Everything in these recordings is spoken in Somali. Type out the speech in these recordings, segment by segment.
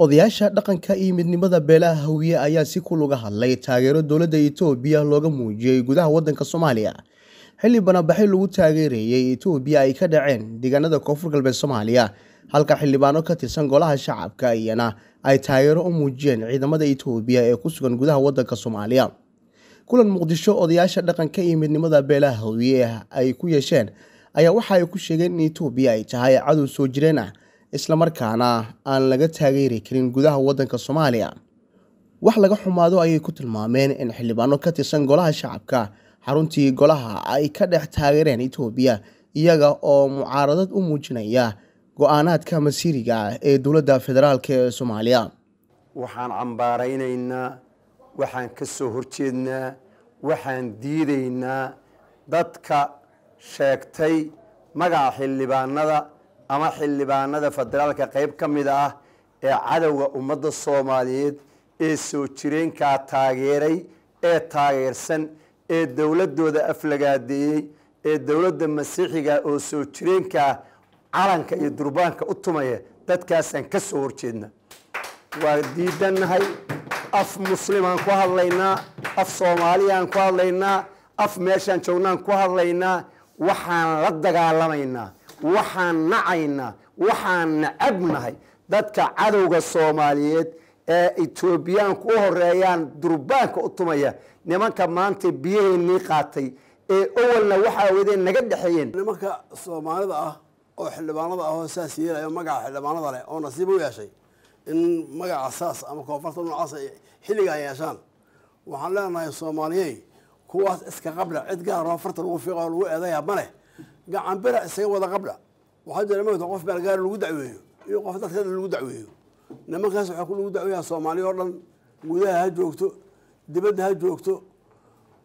Odayaasha dhaqanka iyo midnimada beelaha Hawiyey ayaa si kuluga ah hadlay taageero dowladda Itoobiya looga muujiyey gudaha waddanka Soomaaliya xilli banaanbaxyo lagu taageerayay Itoobiya ay ka dhaceen deegaanada koonfur galbeed Soomaaliya halka xildhibaano ka tirsan golaha shacabka iyana ay taageero u muujiyeen ciidamada Itoobiya ee ku sugan gudaha waddanka Soomaaliya kulan muqdisho odayaasha dhaqanka iyo midnimada beelaha Hawiyey ay ku yeesheen ayaa waxa ay ku sheegeen in Itoobiya ay tahay cadow soo jireen ah islamarkaana aan laga taageeri karin gudaha waddanka soomaaliya wax laga xumaado ayay ku tilmaameen in xildhibaano ka tirsan golaha shacabka xaruntii golaha ay ka dhex taageereen etoobiya iyaga oo mucaaradad u muujinaya go-aanaadka masiiriga ah ee dowladda federaalk ee soomaaliya waxaan cambaaraynaynaa waxaan ka soo horjeednaa waxaan diidaynaa dadka sheegtay magaca xildhibaanada ama xildhibaanada federaalka qayb ka mid ah ee cadowga ummadda soomaaliyeed ee soo jireenkaa taageeray ee taageersan ee dowladdooda aflagaadeeyey ee dowladda masiixiga oo soo jireenkaa calanka iyo durbaanka u tumaya dadkaasaan ka soo horjeedna waa diidannahay af muslimaan ku hadlaynaa af soomaaliyaan ku hadlaynaa af meeshaan joognaan ku hadlaynaa waxaan la dagaalamaynaa waxaan nacaynaa waxaan nacabnahay dadka cadowga soomaaliyeed ee etoobiyaanku u horeeyaan durbaanka u tumaya nimanka maanta biyaheennii qaatay ee owalna waxaa wadeen naga dhexeeyeen nimanka soomaalida ah oo xildhibaanada ah oo saas yeelayo magaca xildhibaanada leh oo nasiib u yeeshay in magaca saas ama koonfurta noocaas ay xilliga ay yeeshaan waxaan leenahay soomaaliyey kuwaas iska qabla cid gaaroo farta lagu fiiqa oo lagu eedayaa ma leh gacan gacanbira isaga wada qabla waxaa jira maanta qof baalgaari lagu dacweeyo iyo qof dadka lagu dacweeyo nimankaas waxaa lagu dacweeyaa soomaaliya oo dhan gudaha ha joogto dibadda ha joogto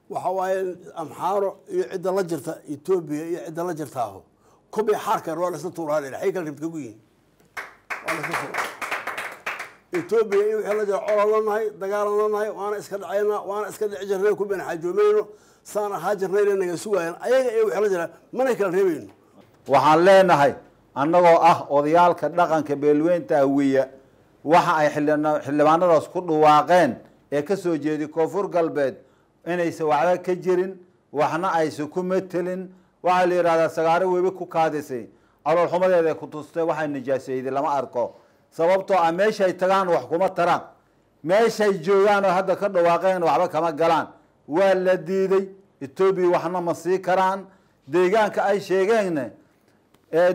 waxa waaye amxaaro iyo cidda la jirta etoobiya iyo cidda la jirtaaho kobi xaarkan waa laisla tuuraan ay kala ribkagu yihin etoobiya iyo wixii la jira colan la waana iska dhacaynaa waana iska dhici jirnay kubeen xaajoomayno saan ahaa jirnayna naga sugaayaan ayaga ee waxaa la jiraa kala reebayno waxaan leenahay annagoo ah odayaalka dhaqanka beelweynta hawiya waxa ay xildhibaanadaas ku dhawaaqeen ee ka soo jeeday koonfur galbeed inayse waxba ka jirin waxna ayse ku metelin waxaa la yidhahdaa sagaaro webi ku kaadisay caloolxumadeeda ku tustay waxay nijaasayday lama arko sababtoo ah meeshay tagaan wax kuma taraan meeshay joogaanoo hadda ka dhawaaqeen waxba kama galaan waa la diiday etoobiya waxna ma sii karaan deegaanka ay sheegeenna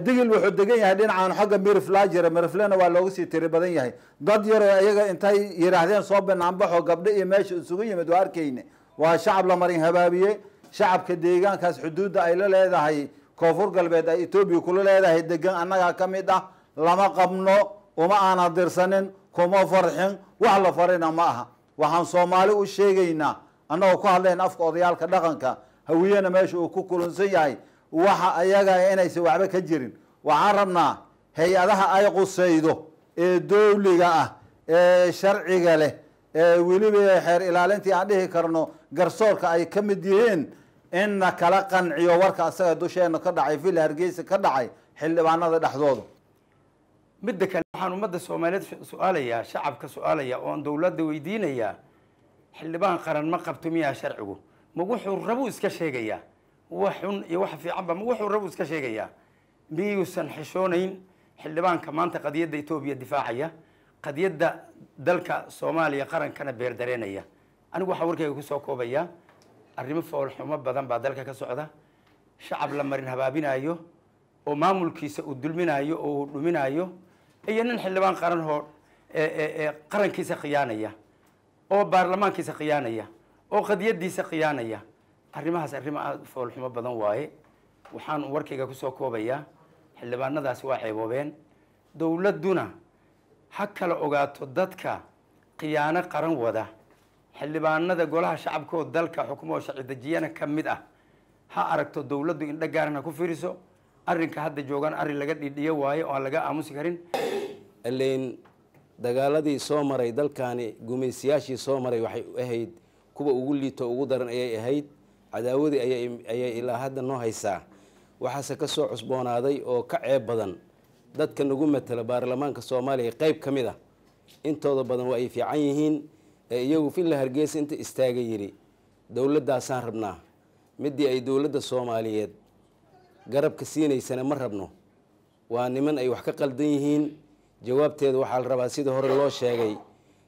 digil wuxuu degan yahay dhinacan xagga mirifla jira miriflena waa looga sii tiri badan yahay dad yaroo iyaga intay yidhaahdeen soo banaanbaxo gabdho iyo meesha isugu yimid waa arkayne waa shacab la marin habaabiye shacabka deegaankaas xuduudda ay la leedahay koonfur galbeed ay etoobiya kula leedahay degan annagaa ka mid ah lama qabno uma aana dirsanin kuma farxin wax la farina ma aha waxaan soomaali u sheegaynaa annagoo ku hadleen afka odayaalka dhaqanka hawiyana meesha uu ku kulansan yahay waxa ayaga inaysan waxba ka jirin waxaan rabnaa hay-adaha ay qusaydo ee dowliga ah ee sharciga leh ee weliba xeer ilaalintii aan dhihi karno garsoorka ay ka mid yihiin na kala qanciyo warka asaga dusheenna ka dhacay villa hargeysa ka dhacay xildhibaanada dhexdooda midda kale waxaan ummadda soomaaliyeed su-aalayaa shacabka su-aalaya oon dowladda weydiinayaa xildhibaan qaran ma qabto miyaa sharcigu ma wuxuu rabuu iska sheegayaa wax xun iyo wax fiicanba ma wuxuu rabuu iska sheegayaa miyuusan xishoonayn xildhibaanka maanta qadiyadda etoobiya difaacaya qadiyadda dalka soomaaliya qarankana beerdareenaya anigu waxaa warkayga kusoo soo koobaya arrimo foolxumo badan baa dalka ka socda shacab la marin habaabinaayo oo maamulkiisa uu dulminaayo oo uu dhuminaayo iyo nin xildhibaan qaran oo qarankiisa khiyaanaya oo baarlamaankiisa khiyaanaya oo qadiyadiisa khiyaanaya arrimahaas arrimo aada u foolxumo badan waaye waxaan warkayga kusoo koobayaa xildhibaanadaasi waa ceeboobeen dowladduna ha kala ogaato dadka khiyaano qaran wada xildhibaanada golaha shacabkaoo dalka xukumo oo sharcidejiyana ka mid ah ha aragto dowladdu indho ku fiiriso arrinka hadda joogaan arrin laga dhiidhiyo waaye oo aan laga aamusi karin dagaaladii soo maray dalkani gumaysiyaashii soo maray waxay ahayd kuwa ugu liito ugu daran ayay ahayd cadaawadii ayay ilaa hadda noo haysaa waxaase kasoo cusboonaaday oo ka ceeb badan dadka nagu matela baarlamaanka soomaaliya qayb ka mid ah intooda badan waa ay fiican yihiin ee iyagu filla hargeysa inta istaaga yidhi dowladdaasaan rabnaa midii ay dowladda soomaaliyeed garabka siinaysana ma rabno waa niman ay wax ka qaldan yihiin jawaabteeda waxaa la rabaa sida hore loo sheegay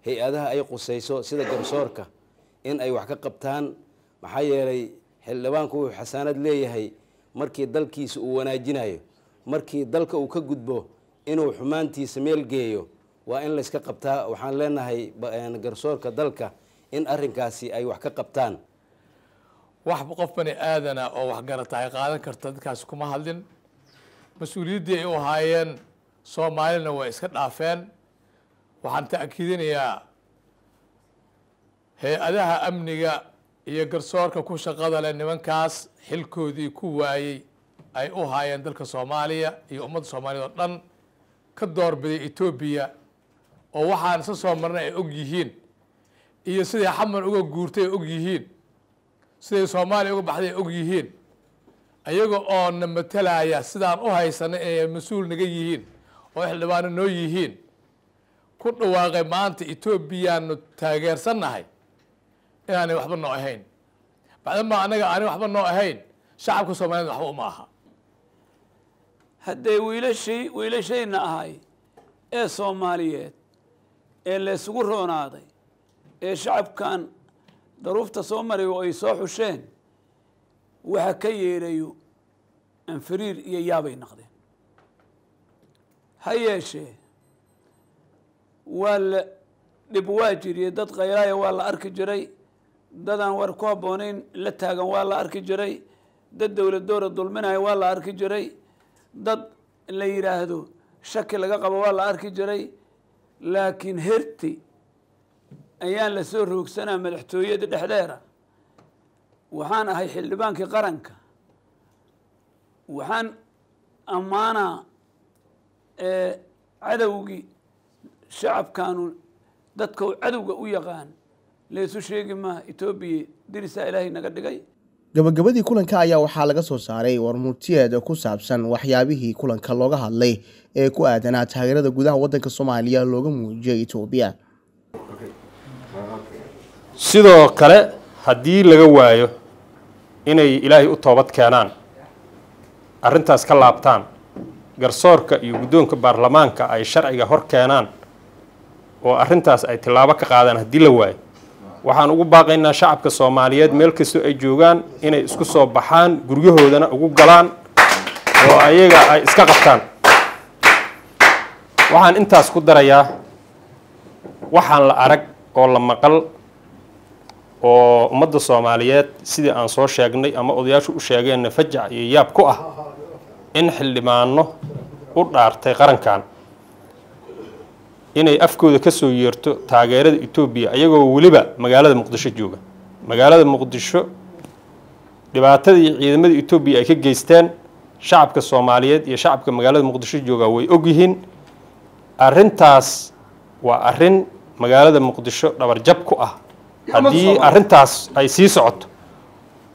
hay-adaha ay qusayso sida garsoorka in ay wax ka qabtaan maxaa yeelay xildhibaanku wuxuu xasaanad leeyahay markii dalkiisa uu wanaajinayo markii dalka uu ka gudbo inuu xumaantiisa meel geeyo waa in layska qabtaa waxaan leenahay garsoorka dalka in arinkaasi ay wax ka qabtaan wax qof bani aadana oo waxgarata ay qaadan karta dadkaasi kuma hadlin mas-uuliyaddii ay u ahaayeen soomaalina way iska dhaafeen waxaan ta'kiidinayaa hay-adaha amniga iyo garsoorka ku shaqada leh nimankaas xilkoodii ku waayey ay u haayeen dalka soomaaliya iyo ummadda soomaaliyed oo dhan ka doorbiday etoobiya oo waxaan isa soo marnay ay og yihiin iyo siday xaman uga guurtay ay og yihiin siday soomaaliya uga baxday ay og yihiin ayaga oo na matalaya sidaan u haysanay inay mas-uul naga yihiin oo xildhibaano noo yihiin ku dhawaaqay maanta etoobiyaanu taageersannahay inaanay waxba noo ahayn bacdama annaga aanay waxba noo ahayn shacabka soomaliyeed waxba uma aha haddee wiilashii wiilashayna ahay ee soomaaliyeed ee laysugu roonaaday ee shacabkan daruufta soo oo ay soo xusheen waxa ka yeelayo anfariir iyo yaabay naqdeen ha yeeshee waa la dhib waa jiriye dad khaylaaya waa la arki jiray dadaan war ku habboonayn la taagan waa la arki jiray dad dowlad doora dulminaya waa la arki jiray dad la yidhaahdo shaki laga qabo waa la arki jiray laakiin herti ayaan la soo roogsanaa madaxtooyada dhexdeera waxaan ahay xildhibaankii qaranka waxaan ammaanaa cadowgii shacabkaanu dadka cadowga u yaqaan leesu sheegi maaha etoobiya dirisaa ilaahay naga dhigay gabagabadii kulanka ayaa waxaa laga soo saaray warmurtiyeed ku saabsan waxyaabihii kulanka looga hadlay ee ku aadanaa taageerada gudaha waddanka soomaaliya looga muujiyay etoobiya sidoo kale haddii laga waayo inay ilaahay u toobad keenaan arrintaas ka laabtaan garsoorka iyo guddoonka baarlamaanka ay sharciga hor keenaan oo arrintaas ay tillaabo ka qaadaan haddii la waayo waxaan ugu baaqaynaa shacabka soomaaliyeed meel kastoo ay joogaan inay isku soo baxaan guryahoodana ugu galaan oo ayaga ay iska qabtaan waxaan intaas ku darayaa waxaan la arag oo la maqal oo ummadda soomaaliyeed sidii aan soo sheegnay ama odayaashu u sheegeenna fajac iyo yaab ku ah in xildhibaano u dhaartay qarankan inay afkooda ka soo yeerto taageerada etoobiya ayagoo weliba magaalada muqdisho jooga magaalada muqdisho dhibaatadii ciidamada etoobiya ay ka geysteen shacabka soomaaliyeed iyo shacabka magaalada muqdisho jooga way ogyihiin arintaas waa arin magaalada muqdisho dhabarjab ku ah haddii arrintaas ay sii socoto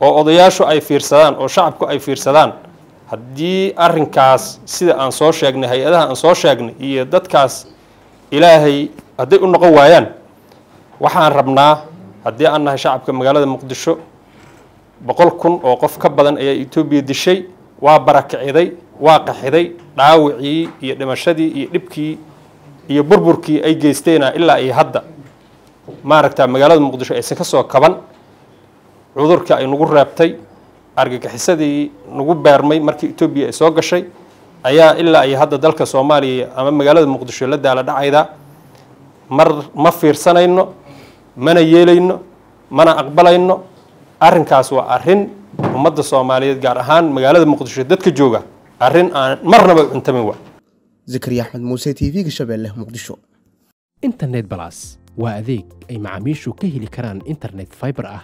oo odayaashu ay fiirsadaan oo shacabku ay fiirsadaan haddii arrinkaas sida aan soo sheegnay hay-adaha aan soo sheegnay iyo dadkaas ilaahay hadday u noqon waayaan waxaan rabnaa haddii aan nahay shacabka magaalada muqdisho boqol kun oo qof ka badan ayaa etoobiya dishay waa barakiciday waa qaxiday dhaawicii iyo dhimashadii iyo dhibkii iyo burburkii ay geysteena ilaa iyo hadda maaragtaa magaalada muqdisho aysan ka soo kaban cudurka ay nagu reebtay argagixisadii nagu beermay markii etoobiya ay soo gashay ayaa ilaa iyo hadda dalka soomaaliya ama magaalada muqdisho la daala dhacayda mar ma fiirsanayno mana yeelayno mana aqbalayno arrinkaas waa arrin ummadda soomaaliyeed gaar ahaan magaalada muqdisho dadka jooga arrin aan marnaba cuntamin wa zakariya axmed muuse t v-ga shabeelle muqdisho internet balas waa adeeg ay macaamiishu ka heli karaan internet fiber ah